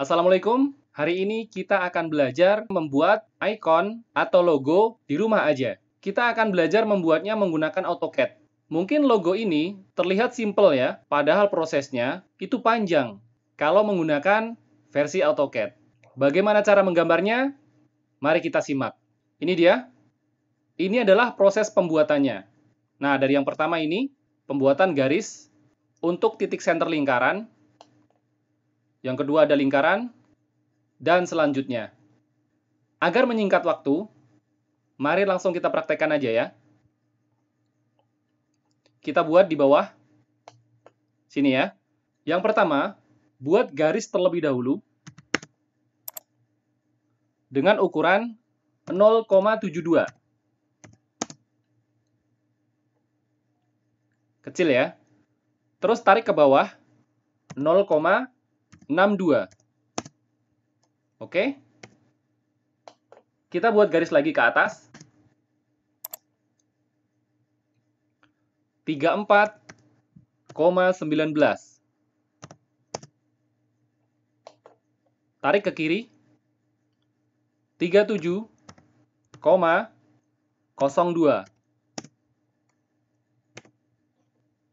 Assalamualaikum. Hari ini kita akan belajar membuat icon atau logo di rumah aja. Kita akan belajar membuatnya menggunakan AutoCAD. Mungkin logo ini terlihat simple ya, padahal prosesnya itu panjang kalau menggunakan versi AutoCAD. Bagaimana cara menggambarnya? Mari kita simak. Ini dia. Ini adalah proses pembuatannya. Nah, dari yang pertama ini, pembuatan garis untuk titik center lingkaran yang kedua ada lingkaran, dan selanjutnya. Agar menyingkat waktu, mari langsung kita praktekkan aja ya. Kita buat di bawah sini ya. Yang pertama, buat garis terlebih dahulu dengan ukuran 0,72. Kecil ya. Terus tarik ke bawah 62. Oke. Kita buat garis lagi ke atas. 34,19. Tarik ke kiri. 37,02.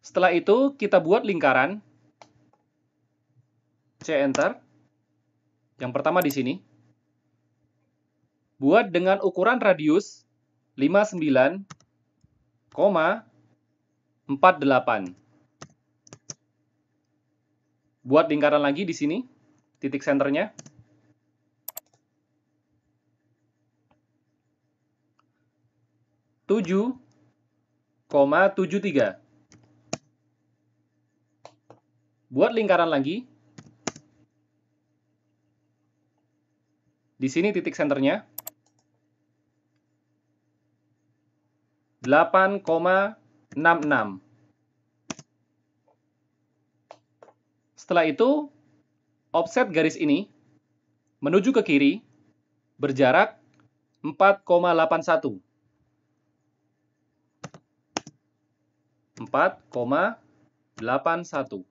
Setelah itu kita buat lingkaran C enter. Yang pertama di sini. Buat dengan ukuran radius 59,48. Buat lingkaran lagi di sini, titik senternya. tujuh koma tujuh tiga. Buat lingkaran lagi, Di sini titik senternya. 8,66. Setelah itu, offset garis ini menuju ke kiri berjarak 4,81. 4,81.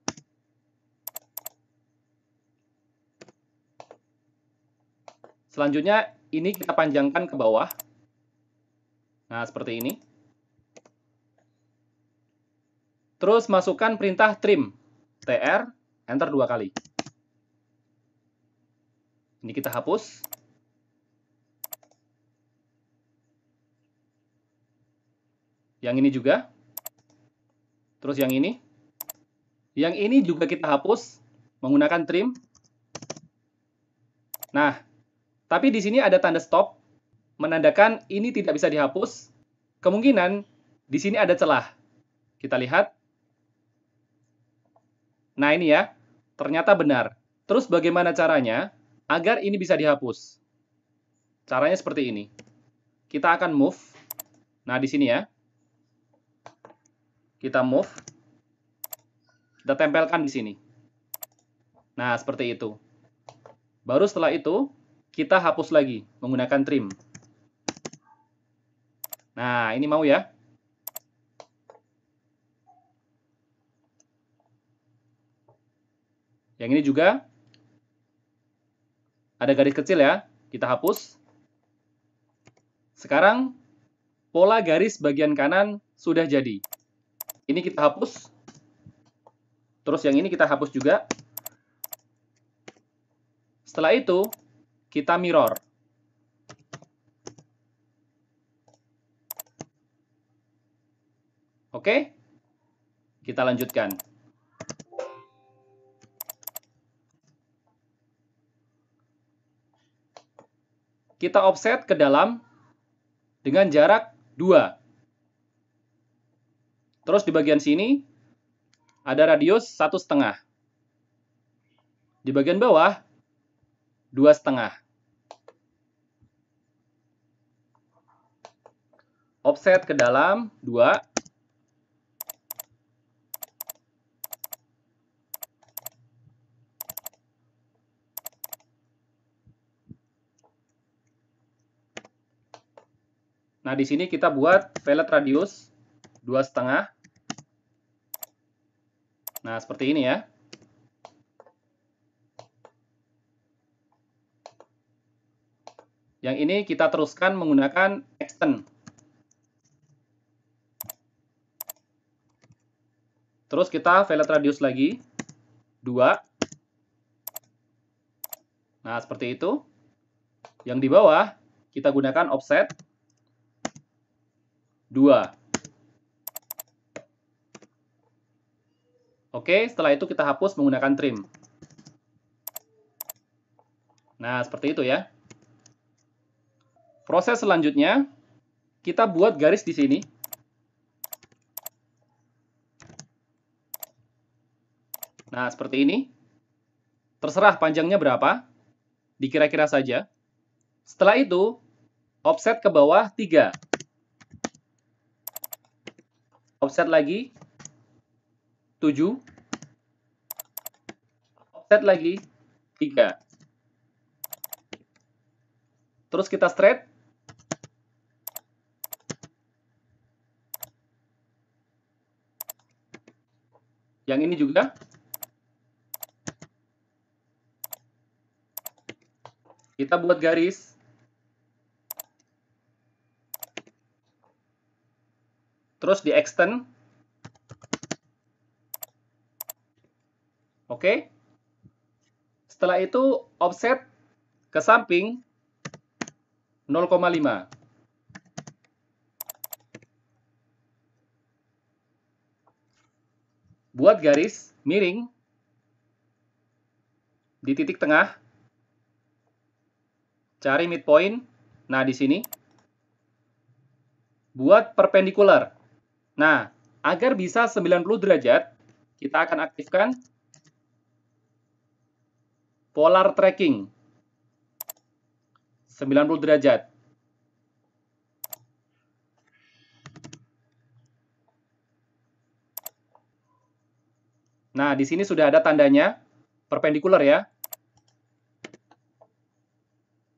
Selanjutnya ini kita panjangkan ke bawah. Nah, seperti ini. Terus masukkan perintah trim. TR, enter dua kali. Ini kita hapus. Yang ini juga. Terus yang ini. Yang ini juga kita hapus menggunakan trim. Nah, tapi di sini ada tanda stop, menandakan ini tidak bisa dihapus. Kemungkinan di sini ada celah. Kita lihat. Nah ini ya, ternyata benar. Terus bagaimana caranya agar ini bisa dihapus? Caranya seperti ini. Kita akan move. Nah di sini ya. Kita move. Kita tempelkan di sini. Nah seperti itu. Baru setelah itu, kita hapus lagi menggunakan trim. Nah, ini mau ya. Yang ini juga ada garis kecil ya, kita hapus. Sekarang pola garis bagian kanan sudah jadi. Ini kita hapus. Terus yang ini kita hapus juga. Setelah itu, kita mirror. Oke? Kita lanjutkan. Kita offset ke dalam dengan jarak 2. Terus di bagian sini ada radius satu setengah. Di bagian bawah dua setengah. offset ke dalam 2 Nah, di sini kita buat pellet radius 2,5. Nah, seperti ini ya. Yang ini kita teruskan menggunakan extend. Terus kita velvet radius lagi. dua. Nah, seperti itu. Yang di bawah, kita gunakan offset dua. Oke, setelah itu kita hapus menggunakan trim. Nah, seperti itu ya. Proses selanjutnya, kita buat garis di sini. Nah, seperti ini. Terserah panjangnya berapa, dikira-kira saja. Setelah itu, offset ke bawah 3. Offset lagi 7. Offset lagi 3. Terus kita straight. Yang ini juga Kita buat garis. Terus di extend. Oke. Setelah itu offset ke samping 0,5. buat garis miring di titik tengah Cari midpoint. Nah, di sini. Buat perpendicular. Nah, agar bisa 90 derajat, kita akan aktifkan polar tracking. 90 derajat. Nah, di sini sudah ada tandanya perpendicular ya.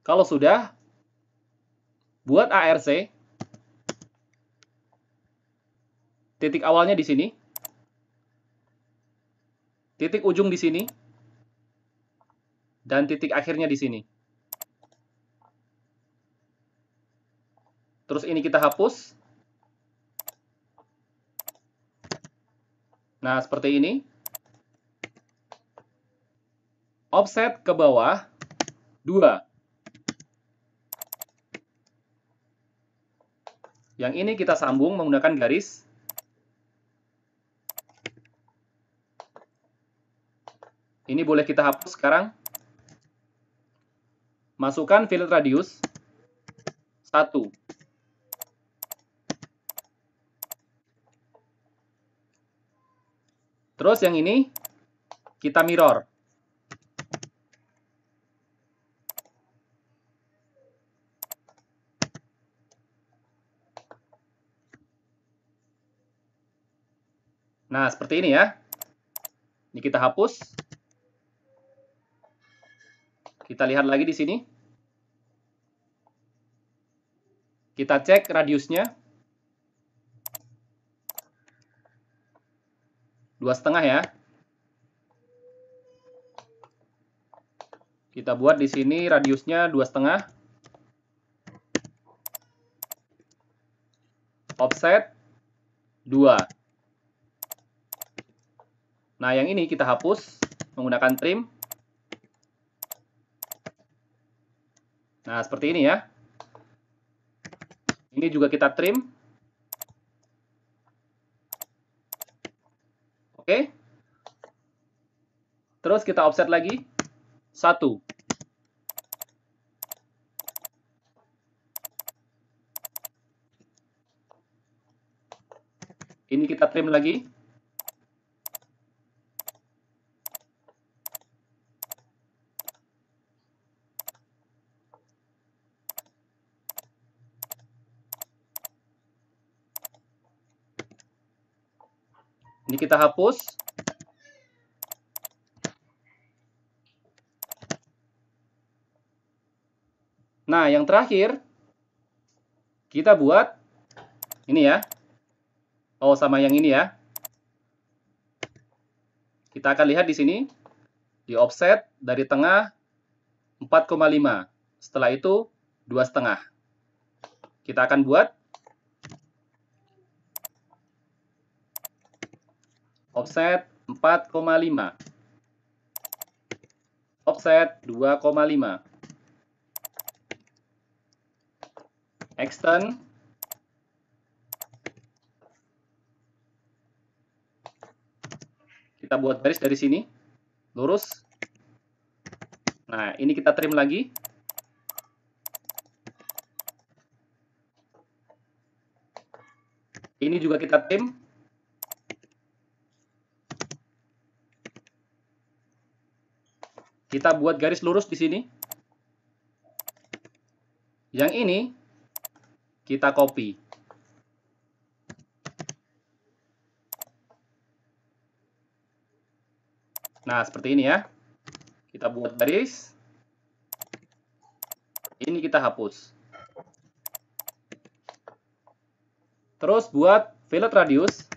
Kalau sudah, buat ARC. Titik awalnya di sini. Titik ujung di sini. Dan titik akhirnya di sini. Terus ini kita hapus. Nah, seperti ini. Offset ke bawah 2. Yang ini kita sambung menggunakan garis. Ini boleh kita hapus sekarang. Masukkan fillet radius 1. Terus yang ini kita mirror. Nah, seperti ini ya. Ini kita hapus. Kita lihat lagi di sini. Kita cek radiusnya. Dua setengah ya. Kita buat di sini radiusnya dua setengah. Offset 2. Nah, yang ini kita hapus menggunakan trim. Nah, seperti ini ya. Ini juga kita trim. Oke. Terus kita offset lagi. Satu. Ini kita trim lagi. Ini kita hapus. Nah, yang terakhir, kita buat ini ya. Oh, sama yang ini ya. Kita akan lihat di sini. Di offset dari tengah 4,5. Setelah itu, 2,5. Kita akan buat Offset 4,5. Offset 2,5. Extend kita buat baris dari sini lurus nah ini kita trim lagi ini juga kita trim kita buat garis lurus di sini. Yang ini kita copy. Nah, seperti ini ya. Kita buat garis. Ini kita hapus. Terus buat fillet radius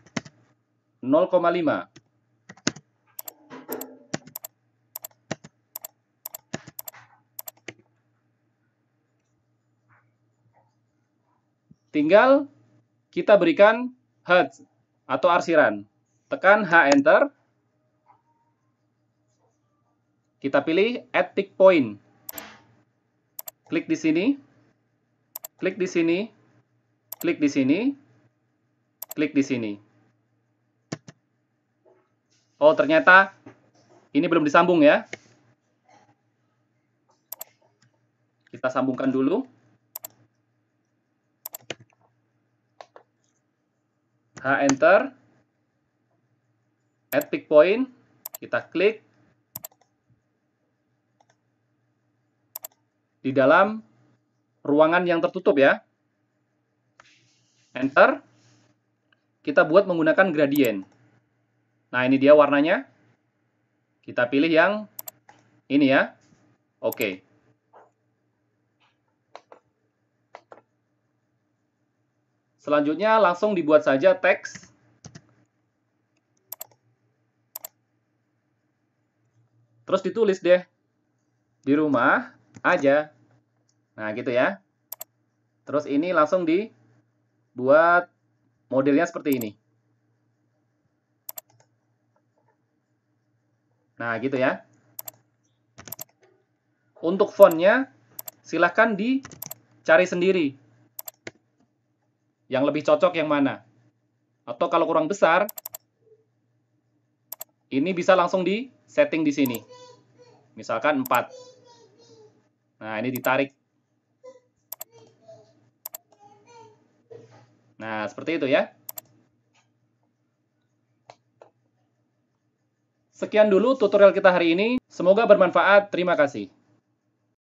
0,5. Tinggal kita berikan head atau arsiran. Tekan H enter. Kita pilih add tick point. Klik di sini. Klik di sini. Klik di sini. Klik di sini. Oh, ternyata ini belum disambung ya. Kita sambungkan dulu. H enter, add pick point, kita klik. Di dalam ruangan yang tertutup ya. Enter. Kita buat menggunakan gradient. Nah, ini dia warnanya. Kita pilih yang ini ya. Oke. Okay. Selanjutnya langsung dibuat saja teks Terus ditulis deh di rumah aja. Nah, gitu ya. Terus ini langsung dibuat modelnya seperti ini. Nah, gitu ya. Untuk fontnya, silahkan dicari sendiri. Yang lebih cocok yang mana? Atau kalau kurang besar, ini bisa langsung di setting di sini. Misalkan 4. Nah, ini ditarik. Nah, seperti itu ya. Sekian dulu tutorial kita hari ini. Semoga bermanfaat. Terima kasih.